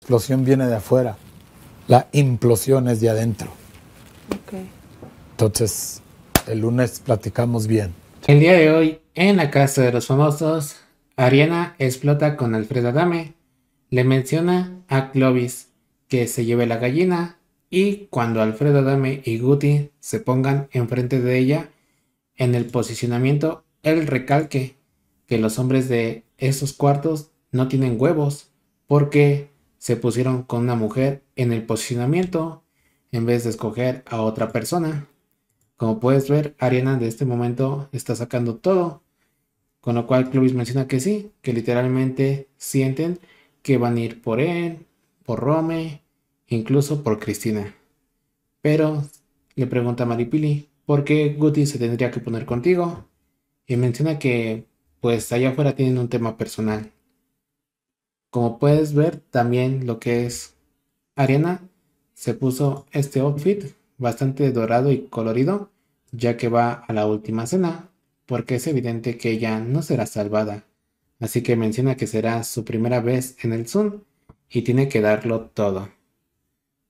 explosión viene de afuera, la implosión es de adentro. Entonces, el lunes platicamos bien. El día de hoy, en la casa de los famosos, Ariana explota con Alfredo Adame. Le menciona a Clovis que se lleve la gallina y cuando Alfredo Adame y Guti se pongan enfrente de ella, en el posicionamiento, él recalque que los hombres de esos cuartos no tienen huevos porque se pusieron con una mujer en el posicionamiento en vez de escoger a otra persona. Como puedes ver, Ariana de este momento está sacando todo. Con lo cual Clovis menciona que sí, que literalmente sienten que van a ir por él, por Rome, incluso por Cristina. Pero le pregunta a Maripili, ¿por qué Guti se tendría que poner contigo? Y menciona que pues allá afuera tienen un tema personal. Como puedes ver, también lo que es Arena se puso este outfit bastante dorado y colorido, ya que va a la última cena, porque es evidente que ella no será salvada. Así que menciona que será su primera vez en el Zoom y tiene que darlo todo.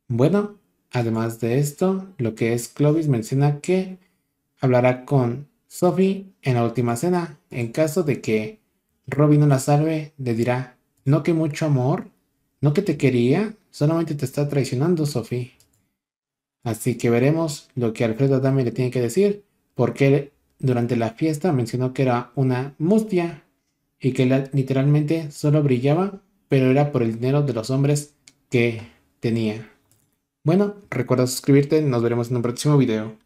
Bueno, además de esto, lo que es Clovis menciona que hablará con Sophie en la última cena. En caso de que Robin no la salve, le dirá no que mucho amor, no que te quería, solamente te está traicionando, Sophie. Así que veremos lo que Alfredo Adame le tiene que decir, porque durante la fiesta mencionó que era una mustia y que literalmente solo brillaba, pero era por el dinero de los hombres que tenía. Bueno, recuerda suscribirte, nos veremos en un próximo video.